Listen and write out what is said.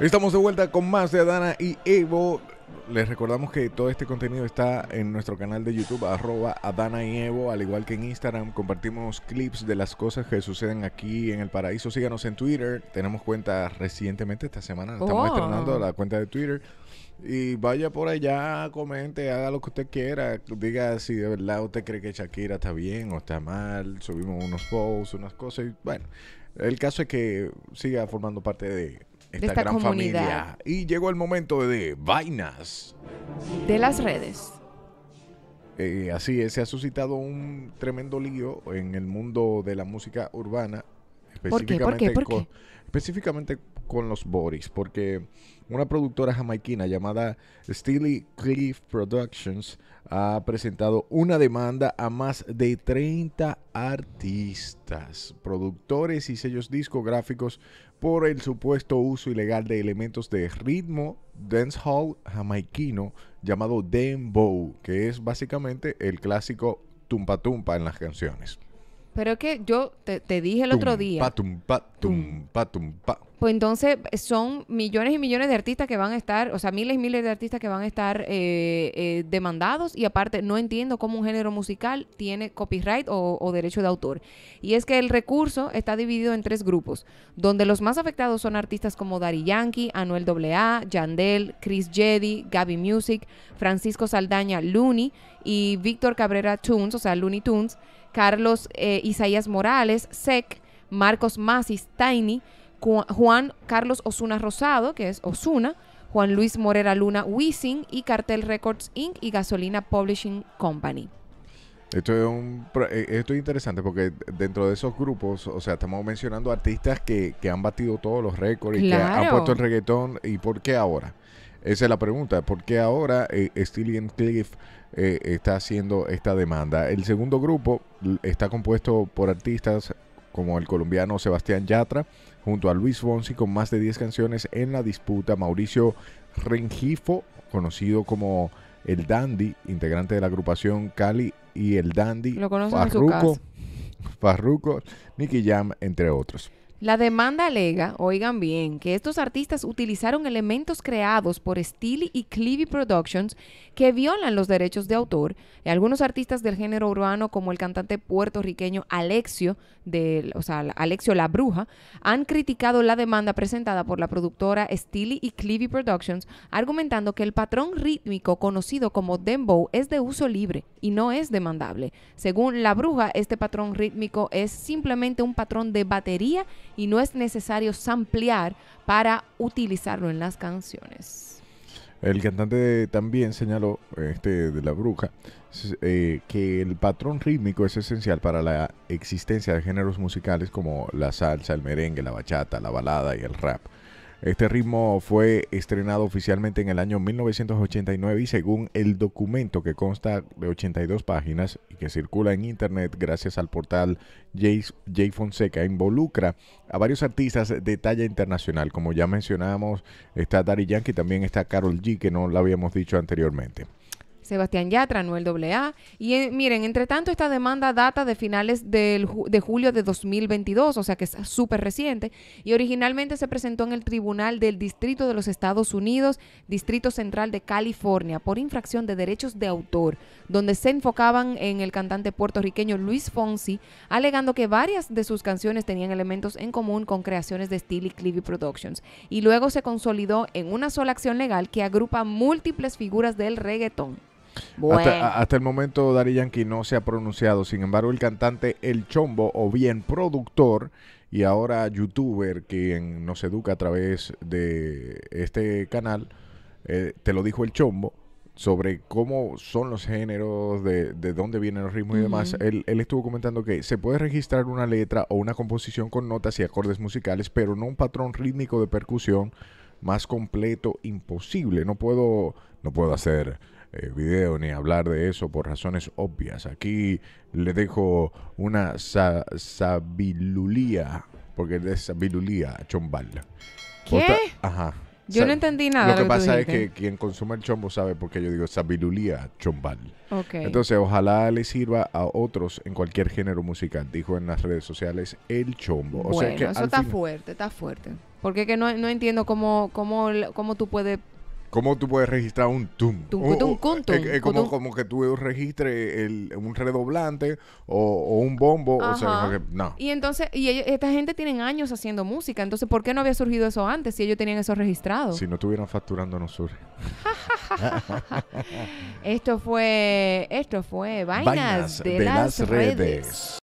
Estamos de vuelta con más de Adana y Evo. Les recordamos que todo este contenido está en nuestro canal de YouTube, arroba Adana y Evo, al igual que en Instagram. Compartimos clips de las cosas que suceden aquí en el paraíso. Síganos en Twitter. Tenemos cuenta recientemente esta semana. Estamos estrenando la cuenta de Twitter. Y vaya por allá, comente, haga lo que usted quiera. Diga si de verdad usted cree que Shakira está bien o está mal. Subimos unos posts, unas cosas. bueno, el caso es que siga formando parte de esta, gran familia. Y llegó el momento de vainas. De las redes. Eh, así es, se ha suscitado un tremendo lío en el mundo de la música urbana. Específicamente ¿Por qué? específicamente con los Boris, porque una productora jamaiquina llamada Steely Cliff Productions ha presentado una demanda a más de 30 artistas, productores y sellos discográficos por el supuesto uso ilegal de elementos de ritmo dancehall jamaiquino llamado dembow, que es básicamente el clásico tumpa tumpa en las canciones. Pero es que yo te, dije el otro día. tumpa, tumpa pues entonces eh, son millones y millones de artistas que van a estar, o sea, miles y miles de artistas que van a estar eh, eh, demandados y aparte no entiendo cómo un género musical tiene copyright o, derecho de autor. Y es que el recurso está dividido en tres grupos, donde los más afectados son artistas como Dari Yankee, Anuel AA, Yandel, Chris Jedi, Gaby Music, Francisco Saldaña Looney y Víctor Cabrera Tunes, o sea, Looney Tunes, Carlos eh, Isaías Morales, Sec, Marcos Masis, Tiny, Juan Carlos Osuna Rosado, que es Osuna, Juan Luis Morera Luna Wisin y Cartel Records Inc. y Gasolina Publishing Company. Esto es, eh, interesante porque dentro de esos grupos, o sea, estamos mencionando artistas que, han batido todos los récords y que han puesto el reggaetón. ¿Y por qué ahora? Esa es la pregunta. ¿Por qué ahora eh, Cliff eh, está haciendo esta demanda? El segundo grupo está compuesto por artistas como el colombiano Sebastián Yatra, junto a Luis Fonsi con más de 10 canciones en la disputa, Mauricio Rengifo, conocido como El Dandy, integrante de la agrupación Cali y El Dandy, Farruco, Farruco, Nicky Jam, entre otros. La demanda alega, oigan bien, que estos artistas utilizaron elementos creados por Steely y Cleavy Productions que violan los derechos de autor. algunos artistas del género urbano, como el cantante puertorriqueño Alexio, Alexio La Bruja, han criticado la demanda presentada por la productora Steely y Cleavy Productions, argumentando que el patrón rítmico conocido como dembow es de uso libre y no es demandable. Según La Bruja, este patrón rítmico es simplemente un patrón de batería y no es necesario samplear para utilizarlo en las canciones. El cantante también señaló, este de la bruja, eh, que el patrón rítmico es esencial para la existencia de géneros musicales como la salsa, el merengue, la bachata, la balada y el rap. Este ritmo fue estrenado oficialmente en el año 1989 y según el documento que consta de 82 páginas y que circula en internet gracias al portal Jay, Fonseca, involucra a varios artistas de talla internacional. Como ya mencionamos, está Dari Yankee, también está Carol G, que no lo habíamos dicho anteriormente. Sebastián Yatra, Noel AA. Y eh, miren, entre tanto, esta demanda data de finales de julio de 2022, o sea que es súper reciente, y originalmente se presentó en el Tribunal del Distrito de los Estados Unidos, Distrito Central de California, por infracción de derechos de autor, donde se enfocaban en el cantante puertorriqueño Luis Fonsi, alegando que varias de sus canciones tenían elementos en común con creaciones de Steely Cleavy Productions. Y luego se consolidó en una sola acción legal que agrupa múltiples figuras del reggaetón. Hasta, el momento Dari Yankee no se ha pronunciado, sin embargo el cantante El Chombo o bien productor y ahora youtuber quien nos educa a través de este canal, eh, te lo dijo El Chombo, sobre cómo son los géneros, de, dónde vienen los ritmos y demás, él, él, estuvo comentando que se puede registrar una letra o una composición con notas y acordes musicales, pero no un patrón rítmico de percusión más completo imposible. No puedo, no puedo hacer eh, video ni hablar de eso por razones obvias. Aquí le dejo una sabilulía, porque es sabilulía, chombal. ¿Qué? ajá. Yo no entendí nada. Lo que, pasa es que quien consume el chombo sabe porque yo digo sabilulía chombal. Okay. Entonces, ojalá le sirva a otros en cualquier género musical, dijo en las redes sociales el chombo. eso está fuerte, está fuerte. Porque que no, entiendo cómo, cómo, cómo tú puedes ¿Cómo tú puedes registrar un tum? un, tum, es, eh, eh, eh, como, que tú registres el, un redoblante o, un bombo. O sea, no. Y entonces, y esta gente tienen años haciendo música. Entonces, ¿por qué no había surgido eso antes si ellos tenían eso registrado? Si no estuvieran facturando, no surge. esto fue, esto fue Vainas, de, las, redes.